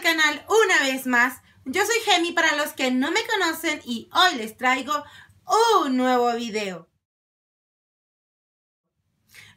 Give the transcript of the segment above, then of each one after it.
canal una vez más. Yo soy Gemi para los que no me conocen y hoy les traigo un nuevo video.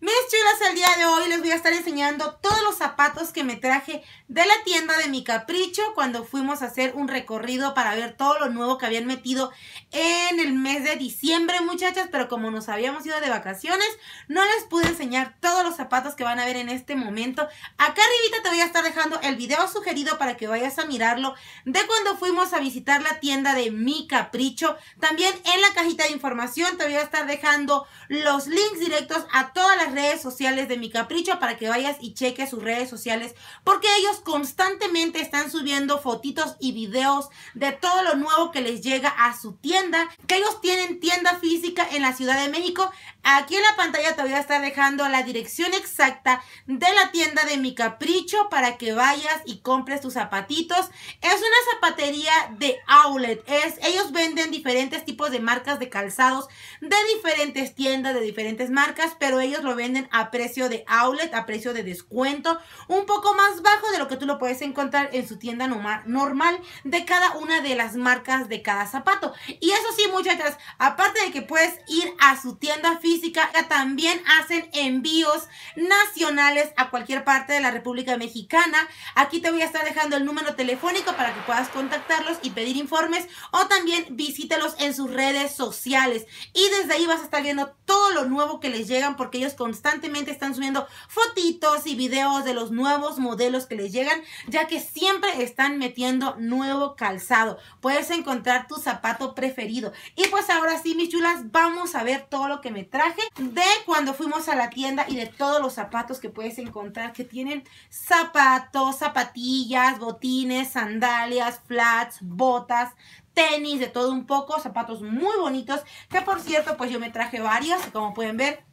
Mis chulas, el día de hoy les voy a estar enseñando todos los zapatos que me traje de la tienda de mi capricho cuando fuimos a hacer un recorrido para ver todo lo nuevo que habían metido en el mes de diciembre, muchachas, pero como nos habíamos ido de vacaciones, no les pude enseñar todos los zapatos que van a ver en este momento. Acá arribita te voy a estar dejando el video sugerido para que vayas a mirarlo de cuando fuimos a visitar la tienda de mi capricho. También en la cajita de información te voy a estar dejando los links directos a todas las redes sociales de Mi Capricho para que vayas y cheques sus redes sociales porque ellos constantemente están subiendo fotitos y videos de todo lo nuevo que les llega a su tienda, que ellos tienen tienda física en la Ciudad de México. Aquí en la pantalla te voy a estar dejando la dirección exacta de la tienda de Mi Capricho para que vayas y compres tus zapatitos. Es una zapatería de outlet. Es, ellos venden diferentes tipos de marcas de calzados de diferentes tiendas, de diferentes marcas, pero ellos lo venden a precio de outlet, a precio de descuento, un poco más bajo de lo que tú lo puedes encontrar en su tienda normal de cada una de las marcas de cada zapato. Y eso sí, muchachas, aparte de que puedes ir a su tienda física, también hacen envíos nacionales a cualquier parte de la República Mexicana. Aquí te voy a estar dejando el número telefónico para que puedas contactarlos y pedir informes o también visítelos en sus redes sociales. Y desde ahí vas a estar viendo todo lo nuevo que les llegan porque ellos con constantemente están subiendo fotitos y videos de los nuevos modelos que les llegan, ya que siempre están metiendo nuevo calzado. Puedes encontrar tu zapato preferido. Y pues ahora sí, mis chulas, vamos a ver todo lo que me traje de cuando fuimos a la tienda y de todos los zapatos que puedes encontrar que tienen zapatos, zapatillas, botines, sandalias, flats, botas, tenis, de todo un poco, zapatos muy bonitos, que por cierto, pues yo me traje varios, como pueden ver,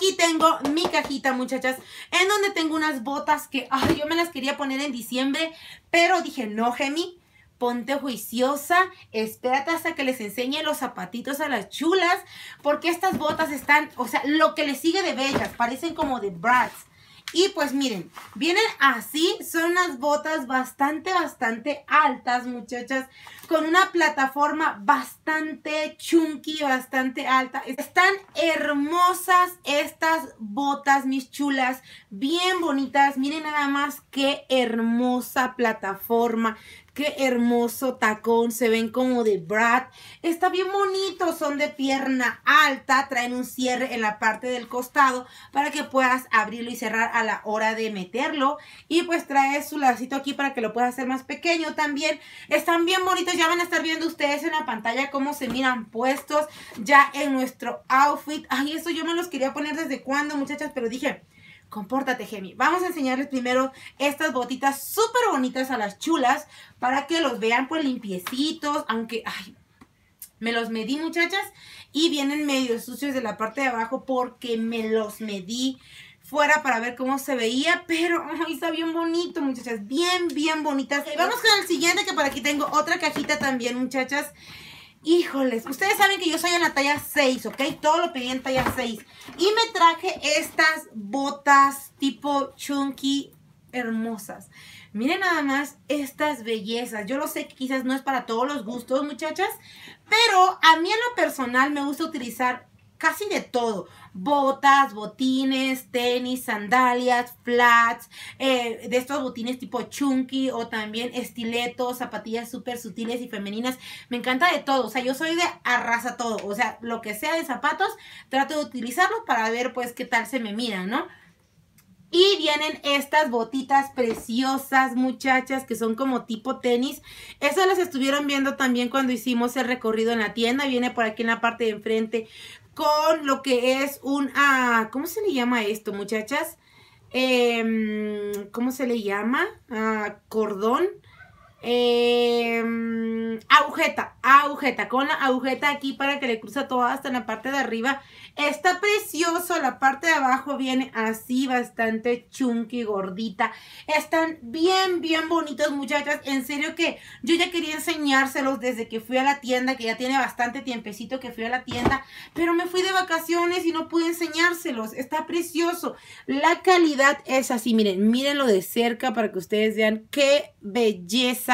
Aquí tengo mi cajita, muchachas, en donde tengo unas botas que, ay, yo me las quería poner en diciembre, pero dije, no, Gemi, ponte juiciosa, espérate hasta que les enseñe los zapatitos a las chulas, porque estas botas están, o sea, lo que les sigue de bellas, parecen como de bratz y pues miren, vienen así, son unas botas bastante, bastante altas, muchachas, con una plataforma bastante chunky, bastante alta. Están hermosas estas botas, mis chulas, bien bonitas. Miren nada más qué hermosa plataforma Qué hermoso tacón, se ven como de Brad. Está bien bonito, son de pierna alta, traen un cierre en la parte del costado para que puedas abrirlo y cerrar a la hora de meterlo. Y pues trae su lacito aquí para que lo puedas hacer más pequeño también. Están bien bonitos, ya van a estar viendo ustedes en la pantalla cómo se miran puestos ya en nuestro outfit. Ay, eso yo me los quería poner desde cuando, muchachas, pero dije... Compórtate, Gemi. Vamos a enseñarles primero estas botitas súper bonitas a las chulas para que los vean por pues, limpiecitos, aunque, ay, me los medí, muchachas, y vienen medio sucios de la parte de abajo porque me los medí fuera para ver cómo se veía, pero ay, está bien bonito, muchachas, bien, bien bonitas. Y vamos con el siguiente, que por aquí tengo otra cajita también, muchachas. Híjoles, ustedes saben que yo soy en la talla 6, ¿ok? Todo lo pedí en talla 6. Y me traje estas botas tipo chunky hermosas. Miren nada más estas bellezas. Yo lo sé que quizás no es para todos los gustos, muchachas, pero a mí en lo personal me gusta utilizar casi de todo. Botas, botines, tenis, sandalias, flats, eh, de estos botines tipo chunky o también estiletos, zapatillas súper sutiles y femeninas. Me encanta de todo. O sea, yo soy de arrasa todo. O sea, lo que sea de zapatos, trato de utilizarlos para ver pues qué tal se me mira, ¿no? Y vienen estas botitas preciosas, muchachas, que son como tipo tenis. eso las estuvieron viendo también cuando hicimos el recorrido en la tienda. Viene por aquí en la parte de enfrente con lo que es un... Ah, ¿Cómo se le llama esto, muchachas? Em, ¿Cómo se le llama? Ah, cordón eh, mm, agujeta, agujeta, con la agujeta aquí para que le cruza todo hasta en la parte de arriba. Está precioso, la parte de abajo viene así, bastante chunky, gordita. Están bien, bien bonitos, muchachas. En serio que yo ya quería enseñárselos desde que fui a la tienda, que ya tiene bastante tiempecito que fui a la tienda. Pero me fui de vacaciones y no pude enseñárselos. Está precioso. La calidad es así, miren, mírenlo de cerca para que ustedes vean qué belleza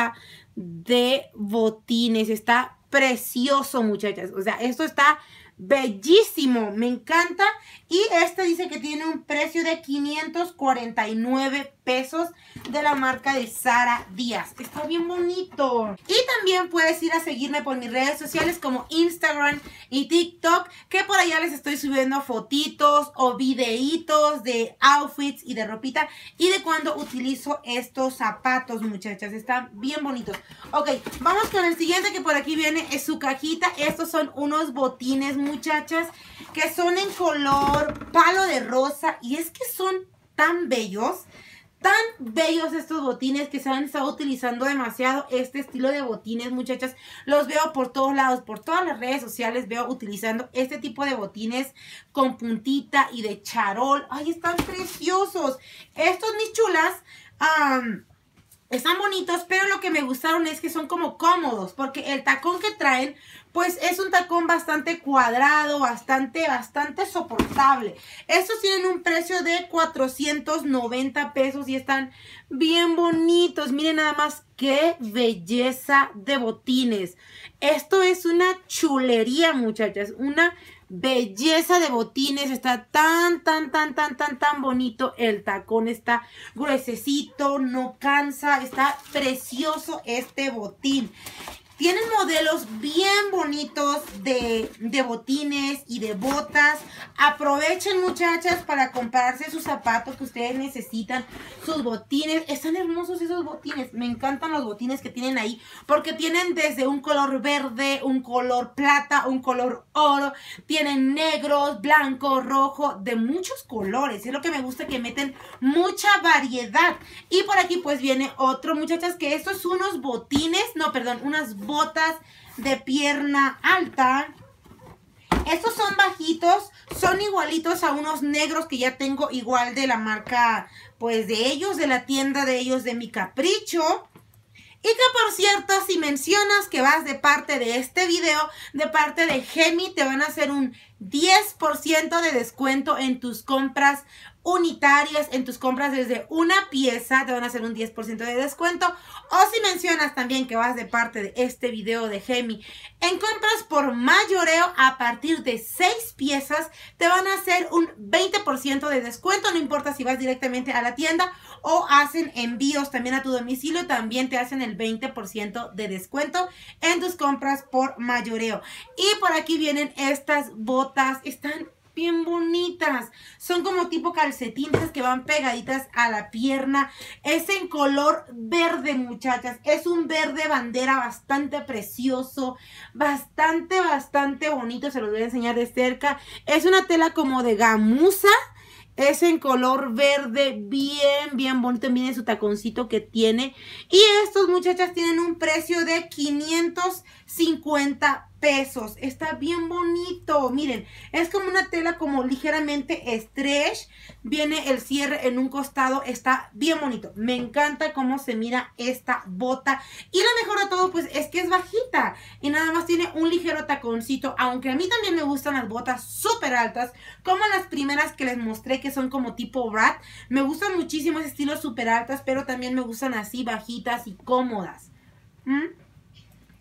de botines. Está precioso, muchachas. O sea, esto está bellísimo. Me encanta. Y este dice que tiene un precio de 549 pesos de la marca de Sara Díaz. Está bien bonito. Y también puedes ir a seguirme por mis redes sociales como Instagram y TikTok, que por allá les estoy subiendo fotitos o videitos de outfits y de ropita y de cuando utilizo estos zapatos, muchachas. Están bien bonitos. Ok, vamos con el siguiente que por aquí viene es su cajita. Estos son unos botines, muchachas, que son en color palo de rosa y es que son tan bellos tan bellos estos botines que se han estado utilizando demasiado este estilo de botines, muchachas. Los veo por todos lados, por todas las redes sociales veo utilizando este tipo de botines con puntita y de charol. ¡Ay, están preciosos! Estos, mis chulas, están bonitos, pero lo que me gustaron es que son como cómodos, porque el tacón que traen pues es un tacón bastante cuadrado, bastante, bastante soportable. Estos tienen un precio de 490 pesos y están bien bonitos. Miren nada más qué belleza de botines. Esto es una chulería, muchachas, una belleza de botines, está tan, tan, tan, tan, tan, tan bonito, el tacón está gruesecito, no cansa, está precioso este botín. Tienen modelos bien bonitos de, botines y de botas. Aprovechen muchachas para comprarse sus zapatos que ustedes necesitan. Sus botines. Están hermosos esos botines. Me encantan los botines que tienen ahí. Porque tienen desde un color verde, un color plata, un color oro. Tienen negros, blanco, rojo. De muchos colores. Es lo que me gusta que meten mucha variedad. Y por aquí pues viene otro muchachas que estos son unos botines. No, perdón, unas botas botas de pierna alta. Estos son bajitos, son igualitos a unos negros que ya tengo igual de la marca, pues de ellos, de la tienda de ellos, de mi capricho. Y que por cierto, si mencionas que vas de parte de este video, de parte de Gemi, te van a hacer un 10% de descuento en tus compras unitarias en tus compras desde una pieza, te van a hacer un 10% de descuento. O si mencionas también que vas de parte de este video de Gemi, en compras por mayoreo a partir de 6 piezas, te van a hacer un 20% de descuento, no importa si vas directamente a la tienda o hacen envíos también a tu domicilio, también te hacen el 20% de descuento en tus compras por mayoreo. Y por aquí vienen estas botas, están bien bonitas. Son como tipo calcetines que van pegaditas a la pierna. Es en color verde, muchachas. Es un verde bandera bastante precioso. Bastante, bastante bonito. Se los voy a enseñar de cerca. Es una tela como de gamuza. Es en color verde, bien, bien bonito. Miren su taconcito que tiene. Y estos, muchachas, tienen un precio de 500 50 pesos. Está bien bonito. Miren, es como una tela como ligeramente stretch. Viene el cierre en un costado. Está bien bonito. Me encanta cómo se mira esta bota. Y lo mejor de todo, pues, es que es bajita. Y nada más tiene un ligero taconcito. Aunque a mí también me gustan las botas súper altas. Como las primeras que les mostré, que son como tipo rat. Me gustan muchísimo estilos estilo súper altas. Pero también me gustan así, bajitas y cómodas. ¿Mm?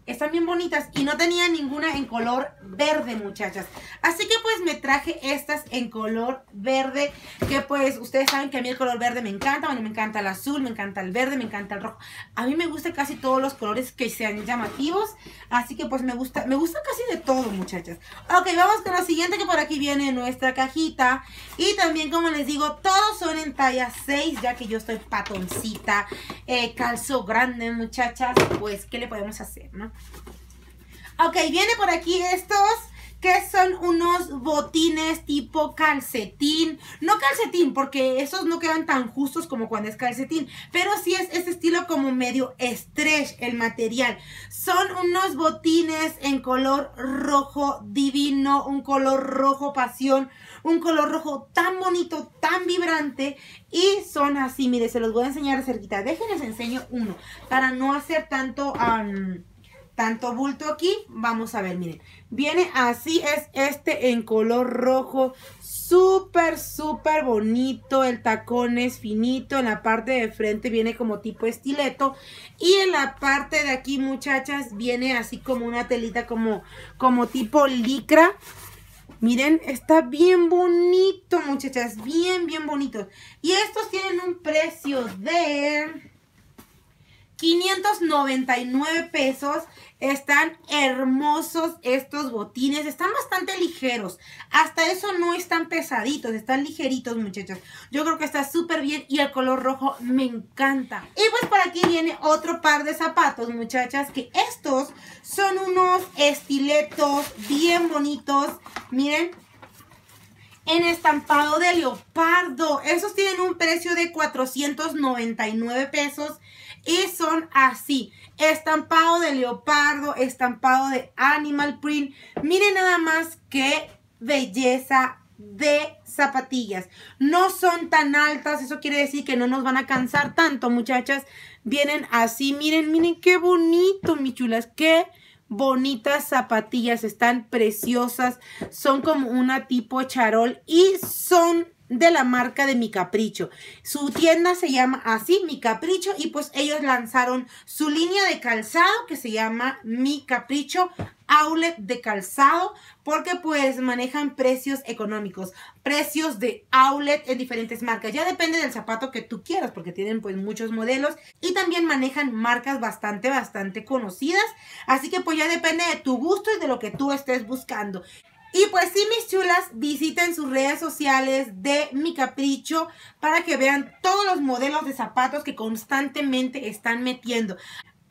Están bien bonitas y no tenía ninguna en color verde, muchachas. Así que pues me traje estas en color verde, que pues ustedes saben que a mí el color verde me encanta. Bueno, me encanta el azul, me encanta el verde, me encanta el rojo. A mí me gustan casi todos los colores que sean llamativos. Así que pues me gusta, me gusta casi de todo, muchachas. Ok, vamos con la siguiente que por aquí viene nuestra cajita. Y también, como les digo, todos son en talla 6, ya que yo estoy patoncita, eh, calzo grande, muchachas. Pues, ¿qué le podemos hacer, no? Ok, viene por aquí estos que son unos botines tipo calcetín. No calcetín, porque esos no quedan tan justos como cuando es calcetín, pero sí es este estilo como medio stretch el material. Son unos botines en color rojo divino, un color rojo pasión, un color rojo tan bonito, tan vibrante. Y son así, mire, se los voy a enseñar de cerquita. Déjenles enseño uno, para no hacer tanto tanto bulto aquí, vamos a ver, miren, viene así, es este en color rojo, súper, súper bonito, el tacón es finito, en la parte de frente viene como tipo estileto, y en la parte de aquí, muchachas, viene así como una telita como, como tipo licra, Miren, está bien bonito, muchachas, bien, bien bonito. Y estos tienen un precio de... 599 pesos. Están hermosos estos botines. Están bastante ligeros. Hasta eso no están pesaditos. Están ligeritos, muchachos. Yo creo que está súper bien. Y el color rojo me encanta. Y pues por aquí viene otro par de zapatos, muchachas. Que estos son unos estiletos bien bonitos. Miren, en estampado de leopardo. Esos tienen un precio de 499 pesos. Y son así, estampado de leopardo, estampado de animal print. Miren nada más qué belleza de zapatillas. No son tan altas, eso quiere decir que no nos van a cansar tanto, muchachas. Vienen así, miren, miren qué bonito, mis chulas, qué bonitas zapatillas, están preciosas, son como una tipo charol y son de la marca de Mi Capricho. Su tienda se llama así, Mi Capricho, y pues ellos lanzaron su línea de calzado que se llama Mi Capricho outlet de calzado porque pues manejan precios económicos, precios de outlet en diferentes marcas. Ya depende del zapato que tú quieras porque tienen pues muchos modelos y también manejan marcas bastante, bastante conocidas. Así que pues ya depende de tu gusto y de lo que tú estés buscando. Y pues sí, mis chulas, visiten sus redes sociales de Mi Capricho para que vean todos los modelos de zapatos que constantemente están metiendo.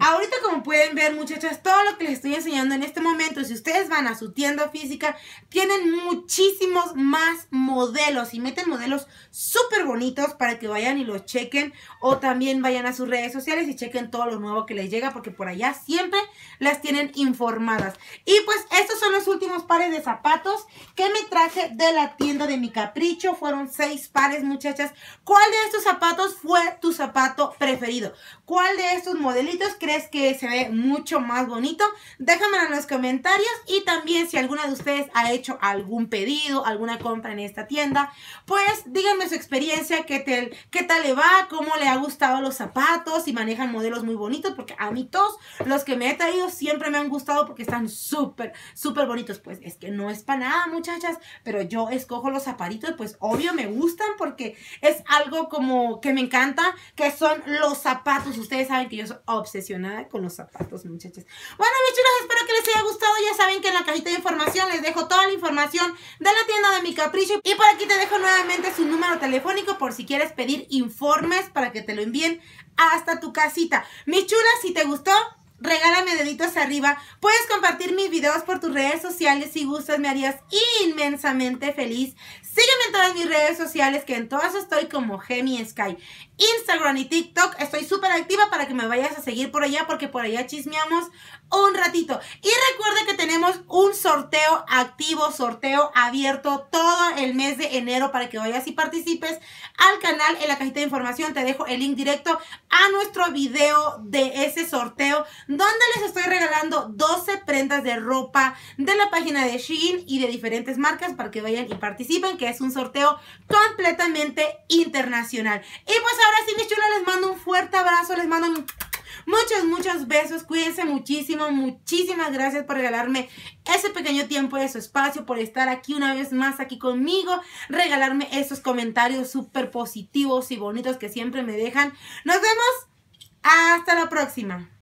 Ahorita como pueden ver muchachas, todo lo que les estoy enseñando en este momento, si ustedes van a su tienda física, tienen muchísimos más modelos y meten modelos súper bonitos para que vayan y los chequen o también vayan a sus redes sociales y chequen todo lo nuevo que les llega porque por allá siempre las tienen informadas. Y pues estos son los últimos pares de zapatos que me traje de la tienda de mi capricho. Fueron seis pares muchachas. ¿Cuál de estos zapatos fue tu zapato preferido? ¿Cuál de estos modelitos crees que se ve mucho más bonito? Déjamelo en los comentarios y también si alguna de ustedes ha hecho algún pedido, alguna compra en esta tienda, pues díganme su experiencia, qué, qué tal le va, cómo le ha gustado los zapatos, si manejan modelos muy bonitos, porque a mí todos los que me he traído siempre me han gustado porque están súper, súper bonitos. Pues es que no es para nada, muchachas, pero yo escojo los zapatitos, pues obvio me gustan porque es algo como que me encanta, que son los zapatos pues ustedes saben que yo soy obsesionada con los zapatos, muchachas. Bueno, mis chulas, espero que les haya gustado. Ya saben que en la cajita de información les dejo toda la información de la tienda de mi capricho. Y por aquí te dejo nuevamente su número telefónico por si quieres pedir informes para que te lo envíen hasta tu casita. Mis chulas, si te gustó, regálame deditos arriba. Puedes compartir mis videos por tus redes sociales si gustas, me harías inmensamente feliz. Sígueme en todas mis redes sociales, que en todas estoy como Gemi Sky. Instagram y TikTok, estoy súper activa para que me vayas a seguir por allá, porque por allá chismeamos un ratito. Y recuerde que tenemos un sorteo activo, sorteo abierto todo el mes de enero para que vayas y participes al canal. En la cajita de información te dejo el link directo a nuestro video de ese sorteo donde les estoy regalando 12 prendas de ropa de la página de Shein y de diferentes marcas para que vayan y participen, que es un sorteo completamente internacional. Y pues ahora sí, mis chulas, les mando un fuerte abrazo, les mando un Muchos, muchos besos. Cuídense muchísimo. Muchísimas gracias por regalarme ese pequeño tiempo de su espacio, por estar aquí una vez más aquí conmigo, regalarme esos comentarios súper positivos y bonitos que siempre me dejan. Nos vemos. Hasta la próxima.